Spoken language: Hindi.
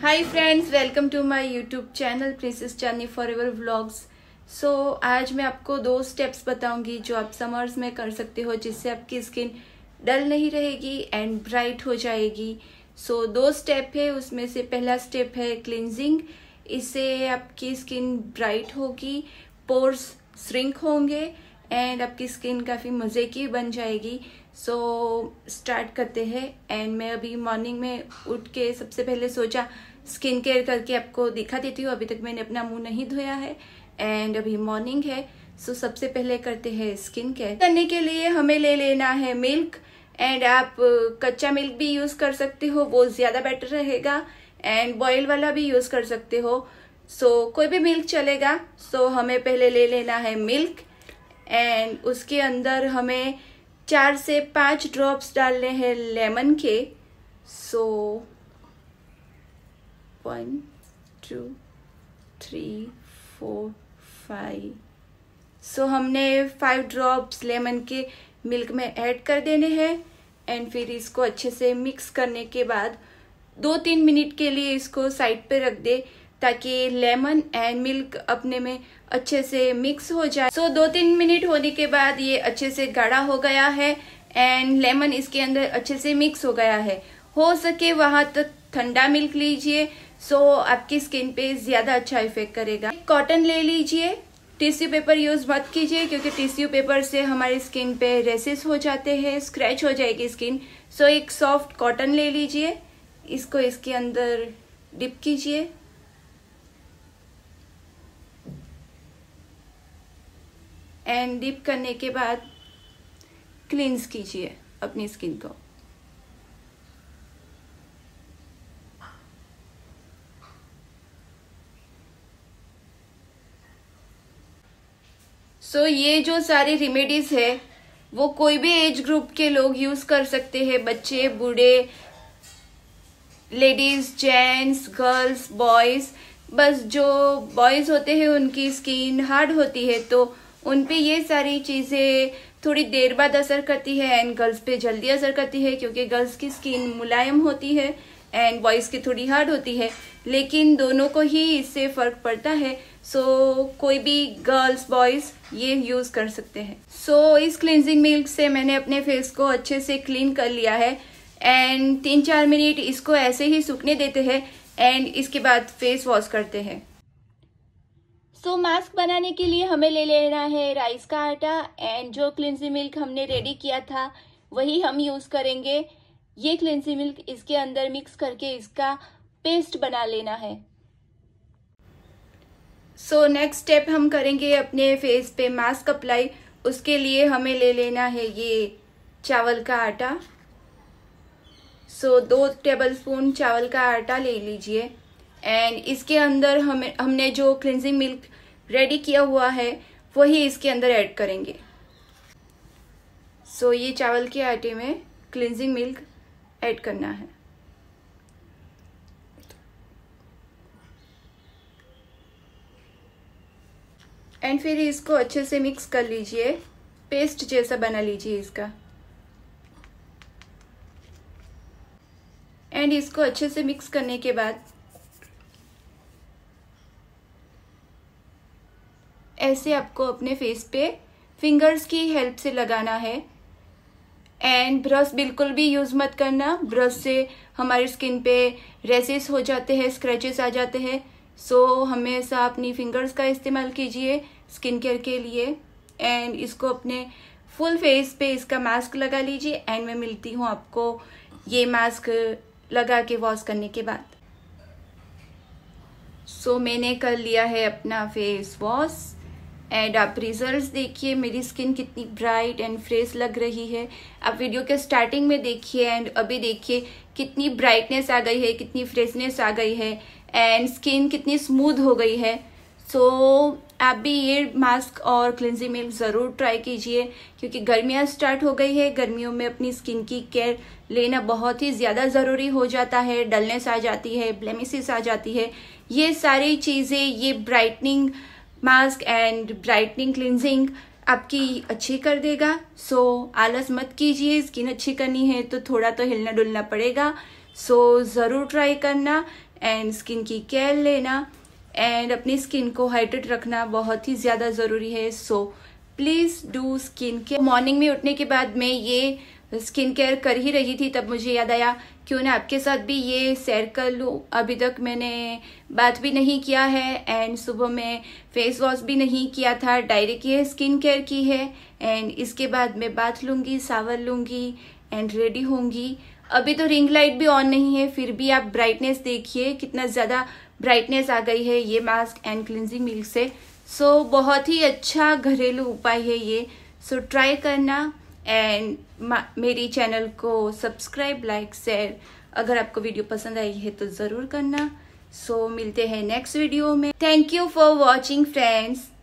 high friends welcome to my YouTube channel princess Chandni forever vlogs so आज मैं आपको दो स्टेप्स बताऊंगी जो आप समर्स में कर सकते हो जिससे आपकी स्किन डल नहीं रहेगी एंड ब्राइट हो जाएगी सो so, दो स्टेप है उसमें से पहला स्टेप है क्लिनजिंग इससे आपकी स्किन ब्राइट होगी पोर्स श्रिंक होंगे एंड आपकी स्किन काफ़ी मज़े की बन जाएगी सो so, स्टार्ट करते हैं एंड मैं अभी मॉर्निंग में उठ के सबसे पहले सोचा स्किन केयर करके आपको दिखा देती हूँ अभी तक मैंने अपना मुंह नहीं धोया है एंड अभी मॉर्निंग है सो so, सबसे पहले करते हैं स्किन केयर करने के लिए हमें ले लेना है मिल्क एंड आप कच्चा मिल्क भी यूज़ कर सकते हो वो ज़्यादा बेटर रहेगा एंड बॉयल वाला भी यूज़ कर सकते हो सो so, कोई भी मिल्क चलेगा सो so, हमें पहले ले लेना है मिल्क एंड उसके अंदर हमें चार से पाँच ड्रॉप्स डालने हैं लेमन के so one two three four five so हमने फाइव ड्रॉप्स लेमन के मिल्क में ऐड कर देने हैं एंड फिर इसको अच्छे से मिक्स करने के बाद दो तीन मिनट के लिए इसको साइड पे रख दे ताकि लेमन एंड मिल्क अपने में अच्छे से मिक्स हो जाए सो so, दो तीन मिनट होने के बाद ये अच्छे से गाढ़ा हो गया है एंड लेमन इसके अंदर अच्छे से मिक्स हो गया है हो सके वहां तक ठंडा मिल्क लीजिए सो so, आपकी स्किन पे ज़्यादा अच्छा इफेक्ट करेगा कॉटन ले लीजिए टिश्यू पेपर यूज़ मत कीजिए क्योंकि टिश्यू पेपर से हमारी स्किन पे रेसेस हो जाते हैं स्क्रैच हो जाएगी स्किन सो so, एक सॉफ्ट कॉटन ले लीजिए इसको इसके अंदर डिप कीजिए एंड डिप करने के बाद क्लींस कीजिए अपनी स्किन को सो so, ये जो सारी रिमेडीज है वो कोई भी एज ग्रुप के लोग यूज कर सकते हैं बच्चे बूढ़े लेडीज जेंट्स गर्ल्स बॉयज बस जो बॉयज होते हैं उनकी स्किन हार्ड होती है तो उन पर ये सारी चीज़ें थोड़ी देर बाद असर करती है एंड गर्ल्स पे जल्दी असर करती है क्योंकि गर्ल्स की स्किन मुलायम होती है एंड बॉयज़ की थोड़ी हार्ड होती है लेकिन दोनों को ही इससे फ़र्क पड़ता है सो so, कोई भी गर्ल्स बॉयज़ ये यूज़ कर सकते हैं सो so, इस क्लिनजिंग मिल्क से मैंने अपने फेस को अच्छे से क्लीन कर लिया है एंड तीन चार मिनट इसको ऐसे ही सूखने देते हैं एंड इसके बाद फेस वॉश करते हैं सो so, मास्क बनाने के लिए हमें ले लेना है राइस का आटा एंड जो क्लिनसी मिल्क हमने रेडी किया था वही हम यूज़ करेंगे ये क्लिनसी मिल्क इसके अंदर मिक्स करके इसका पेस्ट बना लेना है सो नेक्स्ट स्टेप हम करेंगे अपने फेस पे मास्क अप्लाई उसके लिए हमें ले लेना है ये चावल का आटा सो so, दो टेबलस्पून चावल का आटा ले लीजिए एंड इसके अंदर हमें हमने जो क्लिनजिंग मिल्क रेडी किया हुआ है वही इसके अंदर ऐड करेंगे सो so, ये चावल के आटे में क्लिनजिंग मिल्क ऐड करना है एंड फिर इसको अच्छे से मिक्स कर लीजिए पेस्ट जैसा बना लीजिए इसका एंड इसको अच्छे से मिक्स करने के बाद ऐसे आपको अपने फेस पे फिंगर्स की हेल्प से लगाना है एंड ब्रश बिल्कुल भी यूज़ मत करना ब्रश से हमारी स्किन पे रेसेस हो जाते हैं स्क्रैचेस आ जाते हैं सो so, हमेशा अपनी फिंगर्स का इस्तेमाल कीजिए स्किन केयर के लिए एंड इसको अपने फुल फेस पे इसका मास्क लगा लीजिए एंड मैं मिलती हूँ आपको ये मास्क लगा के वॉश करने के बाद सो so, मैंने कर लिया है अपना फेस वॉश एंड आप रिजल्ट्स देखिए मेरी स्किन कितनी ब्राइट एंड फ्रेश लग रही है आप वीडियो के स्टार्टिंग में देखिए एंड अभी देखिए कितनी ब्राइटनेस आ गई है कितनी फ्रेशनेस आ गई है एंड स्किन कितनी स्मूथ हो गई है सो so, आप भी ये मास्क और क्लिनजिंग मिल्क ज़रूर ट्राई कीजिए क्योंकि गर्मियाँ स्टार्ट हो गई है गर्मियों में अपनी स्किन की केयर लेना बहुत ही ज़्यादा ज़रूरी हो जाता है डलनेस आ जाती है ब्लेमिसिस आ जाती है ये सारी चीज़ें ये brightening mask and brightening cleansing आपकी अच्छी कर देगा सो so, आलस मत कीजिए स्किन अच्छी करनी है तो थोड़ा तो हिलना डुलना पड़ेगा सो so, ज़रूर ट्राई करना एंड स्किन की केयर लेना एंड अपनी स्किन को हाइड्रेट रखना बहुत ही ज़्यादा ज़रूरी है so please do skin care morning में उठने के बाद मैं ये स्किन केयर कर ही रही थी तब मुझे याद आया क्यों ना आपके साथ भी ये शेयर कर लूँ अभी तक मैंने बात भी नहीं किया है एंड सुबह में फेस वॉश भी नहीं किया था डायरेक्ट ये स्किन केयर की है एंड इसके बाद मैं बाथ लूँगी सावर लूँगी एंड रेडी होंगी अभी तो रिंग लाइट भी ऑन नहीं है फिर भी आप ब्राइटनेस देखिए कितना ज़्यादा ब्राइटनेस आ गई है ये मास्क एंड क्लिनजिंग मिल्क से सो so, बहुत ही अच्छा घरेलू उपाय है ये सो so, ट्राई करना एंड मेरे चैनल को सब्सक्राइब लाइक शेयर अगर आपको वीडियो पसंद आई है तो ज़रूर करना सो so, मिलते हैं नेक्स्ट वीडियो में thank you for watching friends